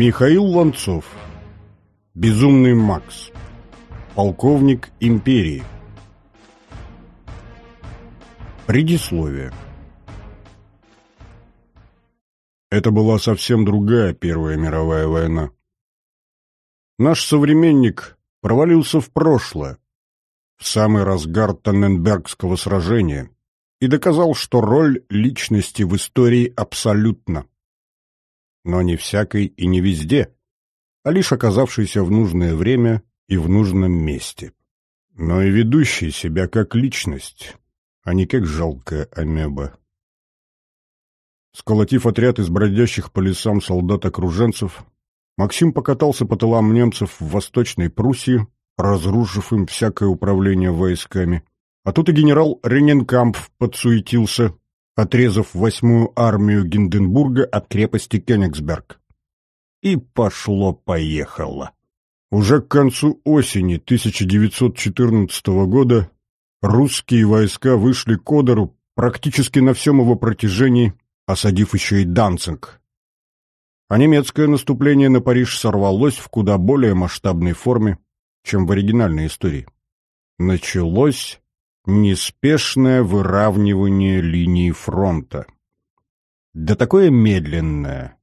Михаил Ланцов Безумный Макс Полковник империи Предисловие Это была совсем другая Первая мировая война. Наш современник провалился в прошлое, в самый разгар Танненбергского сражения, и доказал, что роль личности в истории абсолютно но не всякой и не везде, а лишь оказавшийся в нужное время и в нужном месте. Но и ведущий себя как личность, а не как жалкая амеба. Сколотив отряд из бродящих по лесам солдат-окруженцев, Максим покатался по тылам немцев в Восточной Пруссии, разрушив им всякое управление войсками. А тут и генерал Рененкамп подсуетился, отрезав восьмую армию Гинденбурга от крепости Кёнигсберг. И пошло-поехало. Уже к концу осени 1914 года русские войска вышли к Одеру практически на всем его протяжении, осадив еще и Данцинг. А немецкое наступление на Париж сорвалось в куда более масштабной форме, чем в оригинальной истории. Началось Неспешное выравнивание линии фронта. Да такое медленное,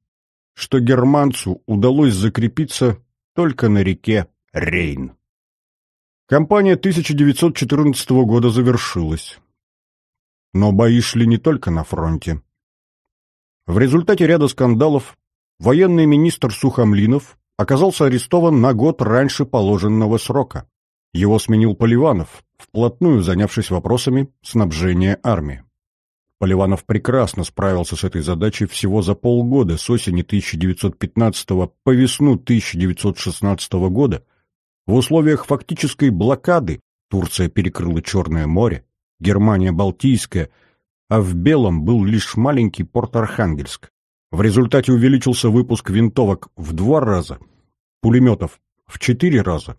что германцу удалось закрепиться только на реке Рейн. Компания 1914 года завершилась. Но бои шли не только на фронте. В результате ряда скандалов военный министр Сухомлинов оказался арестован на год раньше положенного срока. Его сменил Поливанов, вплотную занявшись вопросами снабжения армии. Поливанов прекрасно справился с этой задачей всего за полгода с осени 1915 по весну 1916 года. В условиях фактической блокады Турция перекрыла Черное море, Германия – Балтийское, а в Белом был лишь маленький порт Архангельск. В результате увеличился выпуск винтовок в два раза, пулеметов в четыре раза,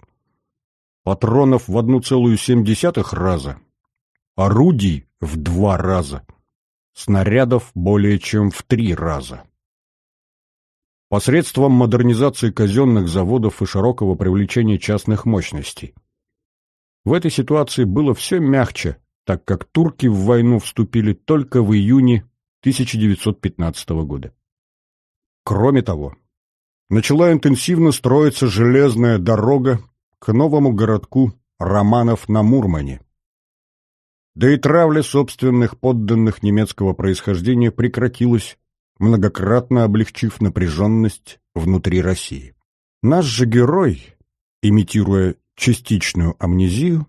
патронов в 1,7 раза, орудий в 2 раза, снарядов более чем в 3 раза. Посредством модернизации казенных заводов и широкого привлечения частных мощностей. В этой ситуации было все мягче, так как турки в войну вступили только в июне 1915 года. Кроме того, начала интенсивно строиться железная дорога к новому городку Романов на Мурмане. Да и травля собственных подданных немецкого происхождения прекратилась, многократно облегчив напряженность внутри России. Наш же герой, имитируя частичную амнезию,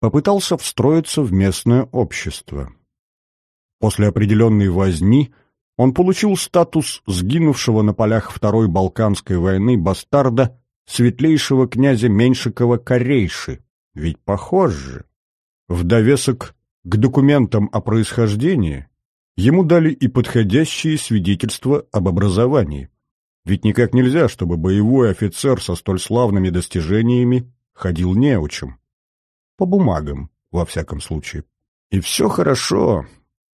попытался встроиться в местное общество. После определенной возни он получил статус сгинувшего на полях Второй Балканской войны бастарда светлейшего князя Меньшикова Корейши. Ведь похож же. В довесок к документам о происхождении ему дали и подходящие свидетельства об образовании. Ведь никак нельзя, чтобы боевой офицер со столь славными достижениями ходил неучим. По бумагам, во всяком случае. И все хорошо,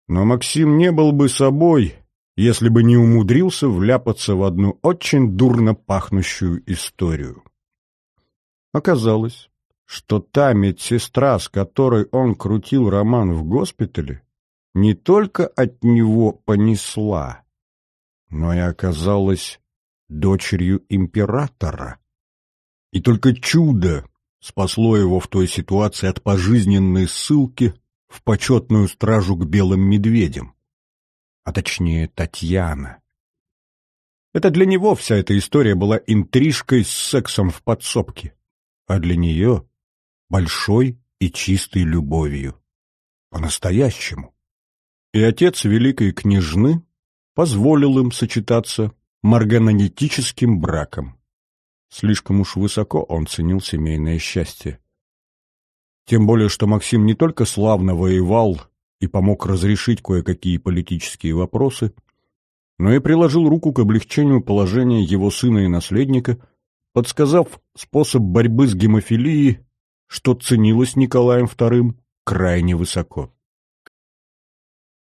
но Максим не был бы собой, если бы не умудрился вляпаться в одну очень дурно пахнущую историю. Оказалось, что та медсестра, с которой он крутил роман в госпитале, не только от него понесла, но и оказалась дочерью императора. И только чудо спасло его в той ситуации от пожизненной ссылки в почетную стражу к белым медведям а точнее Татьяна. Это для него вся эта история была интрижкой с сексом в подсобке, а для нее — большой и чистой любовью. По-настоящему. И отец великой княжны позволил им сочетаться марганонетическим браком. Слишком уж высоко он ценил семейное счастье. Тем более, что Максим не только славно воевал и помог разрешить кое-какие политические вопросы, но и приложил руку к облегчению положения его сына и наследника, подсказав способ борьбы с гемофилией, что ценилось Николаем II крайне высоко.